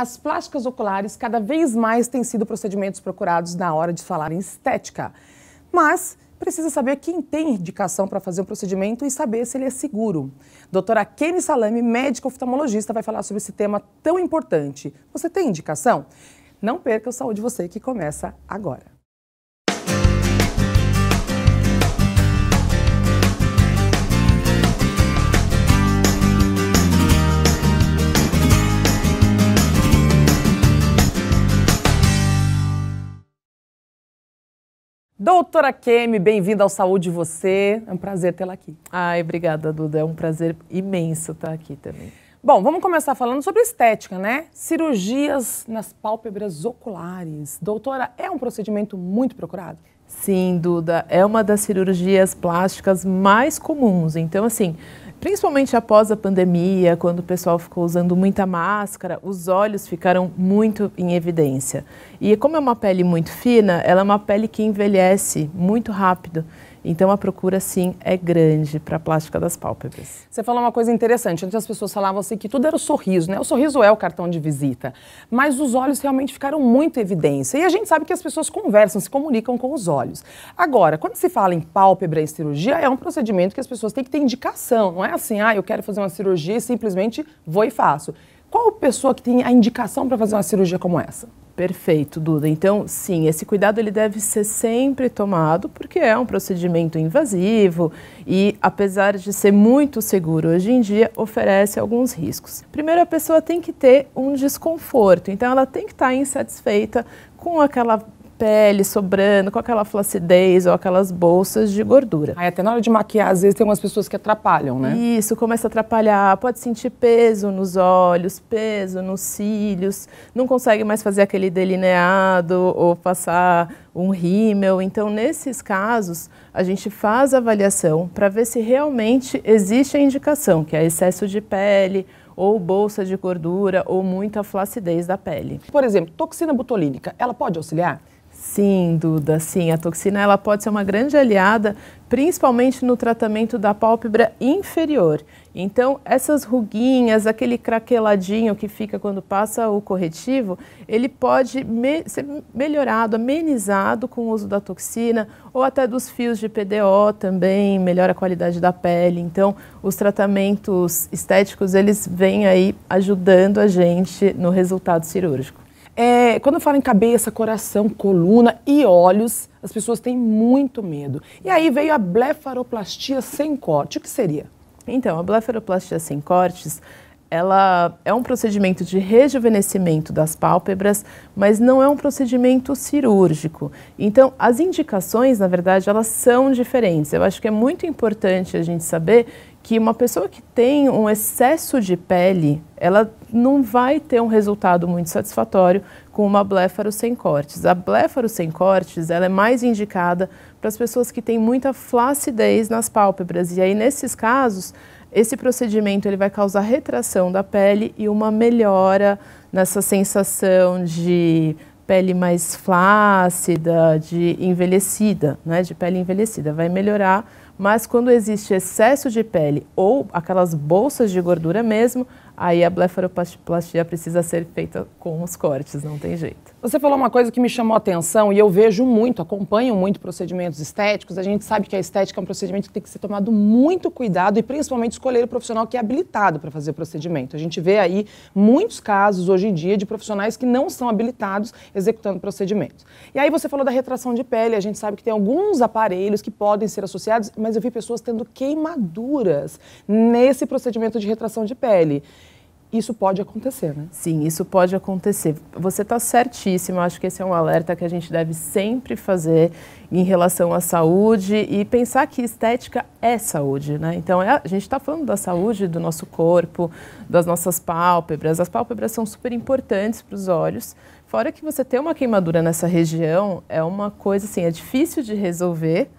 as plásticas oculares cada vez mais têm sido procedimentos procurados na hora de falar em estética. Mas precisa saber quem tem indicação para fazer um procedimento e saber se ele é seguro. Doutora Kemi Salame, médica oftalmologista, vai falar sobre esse tema tão importante. Você tem indicação? Não perca o Saúde Você que começa agora. Doutora Kemi, bem-vinda ao Saúde Você. É um prazer tê-la aqui. Ai, obrigada, Duda. É um prazer imenso estar aqui também. Bom, vamos começar falando sobre estética, né? Cirurgias nas pálpebras oculares. Doutora, é um procedimento muito procurado? Sim, Duda. É uma das cirurgias plásticas mais comuns. Então, assim, principalmente após a pandemia, quando o pessoal ficou usando muita máscara, os olhos ficaram muito em evidência. E como é uma pele muito fina, ela é uma pele que envelhece muito rápido. Então a procura sim é grande para a plástica das pálpebras. Você falou uma coisa interessante, antes as pessoas falavam assim que tudo era o sorriso, né? O sorriso é o cartão de visita, mas os olhos realmente ficaram muito em evidência e a gente sabe que as pessoas conversam, se comunicam com os olhos. Agora, quando se fala em pálpebra e cirurgia, é um procedimento que as pessoas têm que ter indicação, não é assim, ah, eu quero fazer uma cirurgia e simplesmente vou e faço. Qual pessoa que tem a indicação para fazer uma cirurgia como essa? Perfeito, Duda. Então, sim, esse cuidado ele deve ser sempre tomado porque é um procedimento invasivo e, apesar de ser muito seguro hoje em dia, oferece alguns riscos. Primeiro, a pessoa tem que ter um desconforto, então ela tem que estar insatisfeita com aquela pele sobrando, com aquela flacidez ou aquelas bolsas de gordura. Aí até na hora de maquiar, às vezes tem umas pessoas que atrapalham, né? Isso, começa a atrapalhar, pode sentir peso nos olhos, peso nos cílios, não consegue mais fazer aquele delineado ou passar um rímel. Então, nesses casos, a gente faz a avaliação para ver se realmente existe a indicação, que é excesso de pele, ou bolsa de gordura, ou muita flacidez da pele. Por exemplo, toxina botulínica, ela pode auxiliar? Sim, Duda, sim. A toxina ela pode ser uma grande aliada, principalmente no tratamento da pálpebra inferior. Então, essas ruguinhas, aquele craqueladinho que fica quando passa o corretivo, ele pode me ser melhorado, amenizado com o uso da toxina ou até dos fios de PDO também, melhora a qualidade da pele. Então, os tratamentos estéticos, eles vêm aí ajudando a gente no resultado cirúrgico. É, quando eu falo em cabeça, coração, coluna e olhos, as pessoas têm muito medo. E aí veio a blefaroplastia sem corte. O que seria? Então, a blefaroplastia sem cortes, ela é um procedimento de rejuvenescimento das pálpebras, mas não é um procedimento cirúrgico. Então, as indicações, na verdade, elas são diferentes. Eu acho que é muito importante a gente saber que uma pessoa que tem um excesso de pele, ela não vai ter um resultado muito satisfatório com uma bléfaro sem cortes. A bléfaro sem cortes, ela é mais indicada para as pessoas que têm muita flacidez nas pálpebras. E aí, nesses casos, esse procedimento ele vai causar retração da pele e uma melhora nessa sensação de pele mais flácida, de envelhecida, né? de pele envelhecida. Vai melhorar mas quando existe excesso de pele ou aquelas bolsas de gordura mesmo, aí a blefaroplastia precisa ser feita com os cortes, não tem jeito. Você falou uma coisa que me chamou a atenção e eu vejo muito, acompanho muito procedimentos estéticos. A gente sabe que a estética é um procedimento que tem que ser tomado muito cuidado e principalmente escolher o profissional que é habilitado para fazer o procedimento. A gente vê aí muitos casos hoje em dia de profissionais que não são habilitados executando procedimentos. E aí você falou da retração de pele, a gente sabe que tem alguns aparelhos que podem ser associados, mas eu vi pessoas tendo queimaduras nesse procedimento de retração de pele isso pode acontecer, né? Sim, isso pode acontecer. Você está certíssima, acho que esse é um alerta que a gente deve sempre fazer em relação à saúde e pensar que estética é saúde, né? Então, é, a gente está falando da saúde do nosso corpo, das nossas pálpebras. As pálpebras são super importantes para os olhos. Fora que você ter uma queimadura nessa região é uma coisa, assim, é difícil de resolver,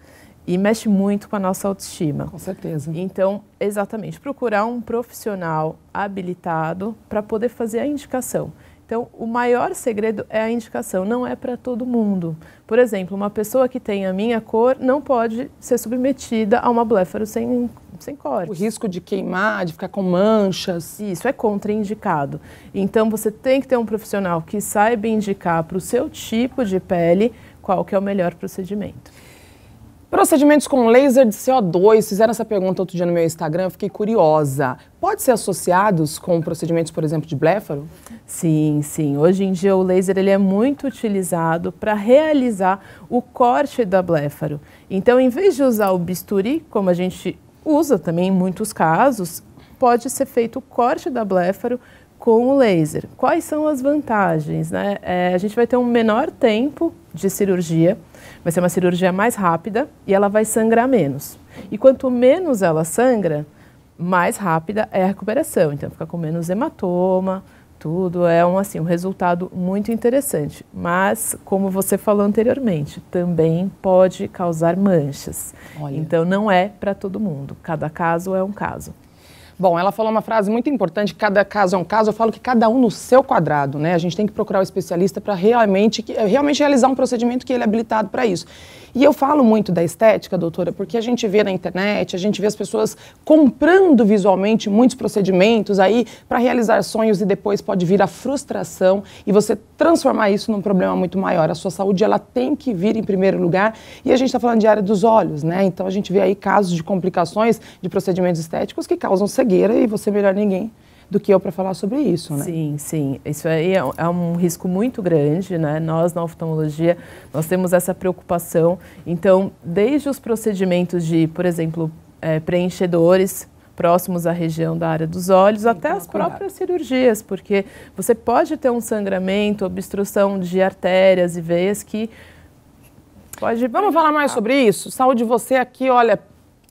e mexe muito com a nossa autoestima. Com certeza. Então, exatamente, procurar um profissional habilitado para poder fazer a indicação. Então, o maior segredo é a indicação, não é para todo mundo. Por exemplo, uma pessoa que tem a minha cor não pode ser submetida a uma bléfaro sem, sem corte. O risco de queimar, de ficar com manchas. Isso é contraindicado. Então, você tem que ter um profissional que saiba indicar para o seu tipo de pele qual que é o melhor procedimento. Procedimentos com laser de CO2, fizeram essa pergunta outro dia no meu Instagram, eu fiquei curiosa. Pode ser associados com procedimentos, por exemplo, de bléfaro? Sim, sim. Hoje em dia o laser ele é muito utilizado para realizar o corte da bléfaro. Então, em vez de usar o bisturi, como a gente usa também em muitos casos, pode ser feito o corte da bléfaro com o laser. Quais são as vantagens? Né? É, a gente vai ter um menor tempo de cirurgia, Vai ser uma cirurgia mais rápida e ela vai sangrar menos. E quanto menos ela sangra, mais rápida é a recuperação. Então fica com menos hematoma, tudo é um assim um resultado muito interessante, mas como você falou anteriormente, também pode causar manchas. Olha. Então não é para todo mundo. Cada caso é um caso. Bom, ela falou uma frase muito importante, cada caso é um caso, eu falo que cada um no seu quadrado, né? A gente tem que procurar o um especialista para realmente, eh, realmente realizar um procedimento que ele é habilitado para isso. E eu falo muito da estética, doutora, porque a gente vê na internet, a gente vê as pessoas comprando visualmente muitos procedimentos aí para realizar sonhos e depois pode vir a frustração e você transformar isso num problema muito maior. A sua saúde ela tem que vir em primeiro lugar e a gente está falando de área dos olhos, né? Então a gente vê aí casos de complicações de procedimentos estéticos que causam cegueira e você melhor ninguém do que eu para falar sobre isso, né? Sim, sim. Isso aí é, é um risco muito grande, né? Nós, na oftalmologia, nós temos essa preocupação. Então, desde os procedimentos de, por exemplo, é, preenchedores, próximos à região da área dos olhos, até as cuidado. próprias cirurgias, porque você pode ter um sangramento, obstrução de artérias e veias que pode. Vamos falar mais sobre isso? Saúde você aqui, olha,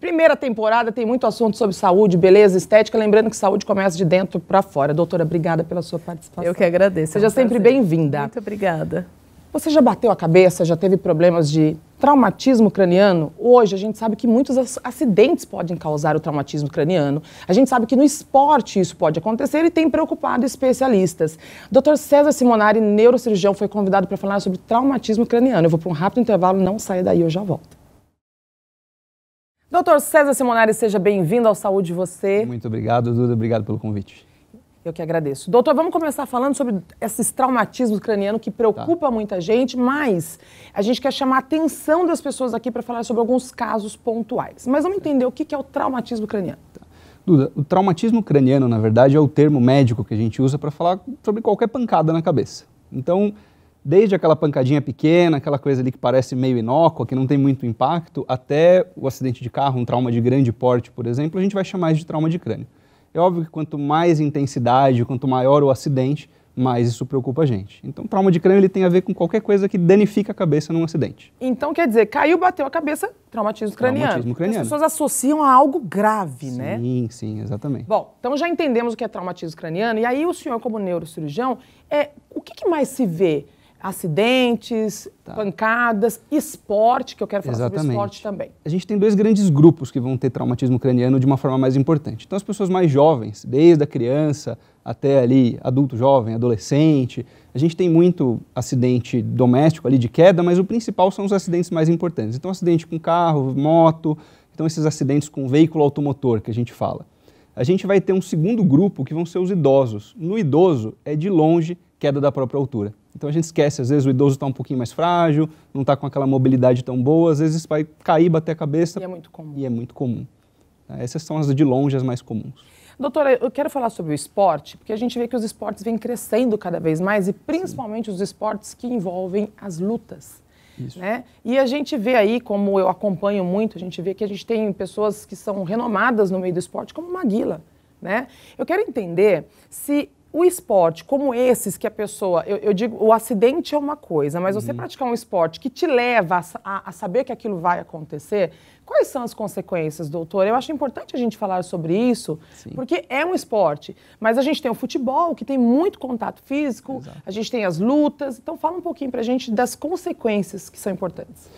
Primeira temporada tem muito assunto sobre saúde, beleza, estética. Lembrando que saúde começa de dentro para fora. Doutora, obrigada pela sua participação. Eu que agradeço. É Seja é um sempre bem-vinda. Muito obrigada. Você já bateu a cabeça, já teve problemas de traumatismo craniano? Hoje a gente sabe que muitos acidentes podem causar o traumatismo craniano. A gente sabe que no esporte isso pode acontecer e tem preocupado especialistas. Dr. César Simonari, neurocirurgião, foi convidado para falar sobre traumatismo craniano. Eu vou para um rápido intervalo, não saia daí, eu já volto. Doutor César Simonari, seja bem-vindo ao Saúde Você. Muito obrigado, Duda. Obrigado pelo convite. Eu que agradeço. Doutor, vamos começar falando sobre esses traumatismos cranianos que preocupa tá. muita gente, mas a gente quer chamar a atenção das pessoas aqui para falar sobre alguns casos pontuais. Mas vamos entender o que é o traumatismo craniano. Tá. Duda, o traumatismo craniano, na verdade, é o termo médico que a gente usa para falar sobre qualquer pancada na cabeça. Então, Desde aquela pancadinha pequena, aquela coisa ali que parece meio inócua, que não tem muito impacto, até o acidente de carro, um trauma de grande porte, por exemplo, a gente vai chamar isso de trauma de crânio. É óbvio que quanto mais intensidade, quanto maior o acidente, mais isso preocupa a gente. Então, trauma de crânio ele tem a ver com qualquer coisa que danifica a cabeça num acidente. Então, quer dizer, caiu, bateu a cabeça, traumatismo craniano. Traumatismo craniano. As pessoas associam a algo grave, sim, né? Sim, sim, exatamente. Bom, então já entendemos o que é traumatismo craniano. E aí, o senhor, como neurocirurgião, é, o que, que mais se vê? acidentes, tá. pancadas, esporte, que eu quero falar Exatamente. sobre esporte também. A gente tem dois grandes grupos que vão ter traumatismo craniano de uma forma mais importante. Então as pessoas mais jovens, desde a criança até ali adulto jovem, adolescente, a gente tem muito acidente doméstico ali de queda, mas o principal são os acidentes mais importantes. Então acidente com carro, moto, então esses acidentes com veículo automotor que a gente fala. A gente vai ter um segundo grupo que vão ser os idosos. No idoso é de longe queda da própria altura. Então a gente esquece, às vezes o idoso está um pouquinho mais frágil, não está com aquela mobilidade tão boa, às vezes vai cair, bater a cabeça. E é muito comum. E é muito comum. Tá, essas são as de longe as mais comuns. Doutora, eu quero falar sobre o esporte, porque a gente vê que os esportes vêm crescendo cada vez mais e principalmente Sim. os esportes que envolvem as lutas. Isso. Né? E a gente vê aí, como eu acompanho muito, a gente vê que a gente tem pessoas que são renomadas no meio do esporte, como Maguila. Né? Eu quero entender se o esporte, como esses que a pessoa. Eu, eu digo, o acidente é uma coisa, mas uhum. você praticar um esporte que te leva a, a, saber que aquilo vai acontecer, quais são as consequências, doutor? Eu acho importante a gente falar sobre isso, Sim. porque é um esporte. Mas a gente tem o futebol, que tem muito contato físico, Exato. a gente tem as lutas. Então, fala um pouquinho pra gente das consequências que são importantes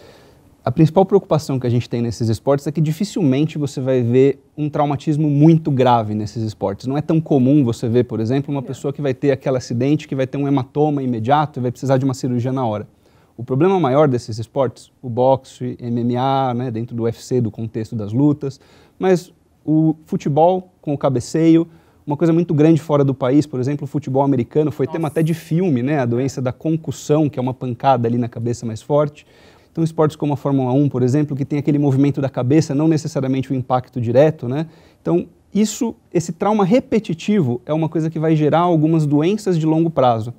a principal preocupação que a gente tem nesses esportes é que dificilmente você vai ver um traumatismo muito grave nesses esportes. Não é tão comum você ver, por exemplo, uma é. pessoa que vai ter aquele acidente, que vai ter um hematoma imediato e vai precisar de uma cirurgia na hora. O problema maior desses esportes, o boxe, MMA, né, dentro do UFC, do contexto das lutas, mas o futebol com o cabeceio, uma coisa muito grande fora do país, por exemplo, o futebol americano foi Nossa. tema até de filme, né, a doença é. da concussão, que é uma pancada ali na cabeça mais forte. Então, esportes como a Fórmula 1, por exemplo, que tem aquele movimento da cabeça, não necessariamente o impacto direto, né? Então, isso, esse trauma repetitivo é uma coisa que vai gerar algumas doenças de longo prazo.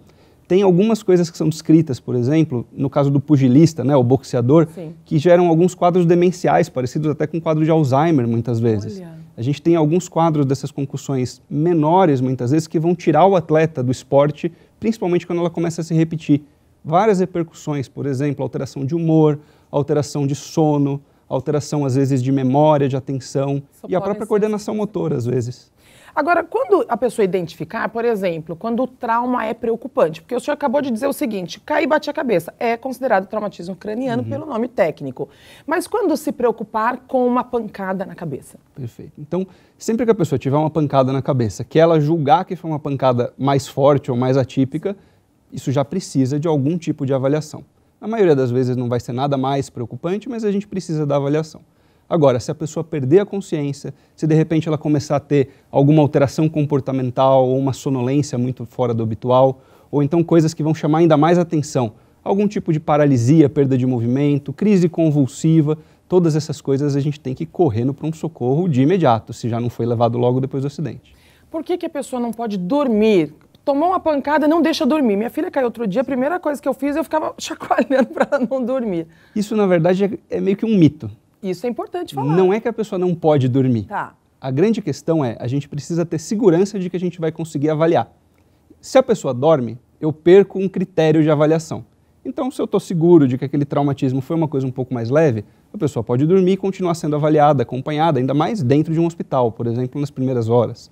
Tem algumas coisas que são descritas, por exemplo, no caso do pugilista, né, o boxeador, Sim. que geram alguns quadros demenciais, parecidos até com quadro de Alzheimer, muitas vezes. Olha. A gente tem alguns quadros dessas concussões menores, muitas vezes, que vão tirar o atleta do esporte, principalmente quando ela começa a se repetir várias repercussões, por exemplo, alteração de humor, alteração de sono, alteração às vezes de memória, de atenção Só e a própria ser. coordenação motora às vezes. Agora, quando a pessoa identificar, por exemplo, quando o trauma é preocupante, porque o senhor acabou de dizer o seguinte, cair e bater a cabeça é considerado traumatismo craniano uhum. pelo nome técnico, mas quando se preocupar com uma pancada na cabeça? Perfeito. Então, sempre que a pessoa tiver uma pancada na cabeça, que ela julgar que foi uma pancada mais forte ou mais atípica, isso já precisa de algum tipo de avaliação. Na maioria das vezes não vai ser nada mais preocupante, mas a gente precisa da avaliação. Agora, se a pessoa perder a consciência, se de repente ela começar a ter alguma alteração comportamental ou uma sonolência muito fora do habitual, ou então coisas que vão chamar ainda mais atenção, algum tipo de paralisia, perda de movimento, crise convulsiva, todas essas coisas a gente tem que ir correndo para um socorro de imediato, se já não foi levado logo depois do acidente. Por que, que a pessoa não pode dormir tomou uma pancada, não deixa dormir. Minha filha caiu outro dia, a primeira coisa que eu fiz, eu ficava chacoalhando para ela não dormir. Isso, na verdade, é, é meio que um mito. Isso é importante falar. Não é que a pessoa não pode dormir. Tá. A grande questão é, a gente precisa ter segurança de que a gente vai conseguir avaliar. Se a pessoa dorme, eu perco um critério de avaliação. Então, se eu estou seguro de que aquele traumatismo foi uma coisa um pouco mais leve, a pessoa pode dormir e continuar sendo avaliada, acompanhada, ainda mais dentro de um hospital, por exemplo, nas primeiras horas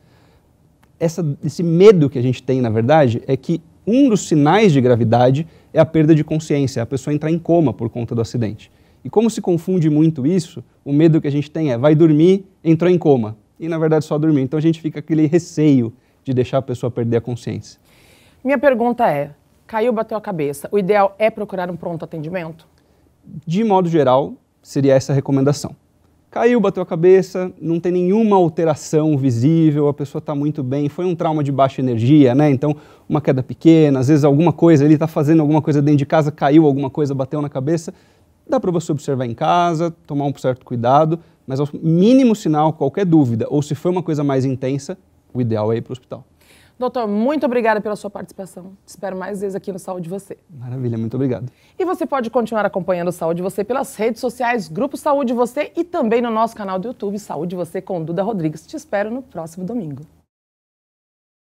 essa, esse medo que a gente tem, na verdade, é que um dos sinais de gravidade é a perda de consciência, é a pessoa entrar em coma por conta do acidente. E como se confunde muito isso, o medo que a gente tem é vai dormir, entrou em coma. E na verdade só dormiu Então a gente fica aquele receio de deixar a pessoa perder a consciência. Minha pergunta é: caiu, bateu a cabeça, o ideal é procurar um pronto atendimento? De modo geral, seria essa a recomendação. Caiu, bateu a cabeça, não tem nenhuma alteração visível, a pessoa está muito bem, foi um trauma de baixa energia, né? Então, uma queda pequena, às vezes alguma coisa, ele está fazendo alguma coisa dentro de casa, caiu alguma coisa, bateu na cabeça. Dá para você observar em casa, tomar um certo cuidado, mas ao mínimo sinal, qualquer dúvida, ou se foi uma coisa mais intensa, o ideal é ir para o hospital. Doutor, muito obrigada pela sua participação. Te espero mais vezes aqui no Saúde Você. Maravilha, muito obrigado. E você pode continuar acompanhando o Saúde Você pelas redes sociais, Grupo Saúde Você e também no nosso canal do YouTube Saúde Você com Duda Rodrigues. Te espero no próximo domingo.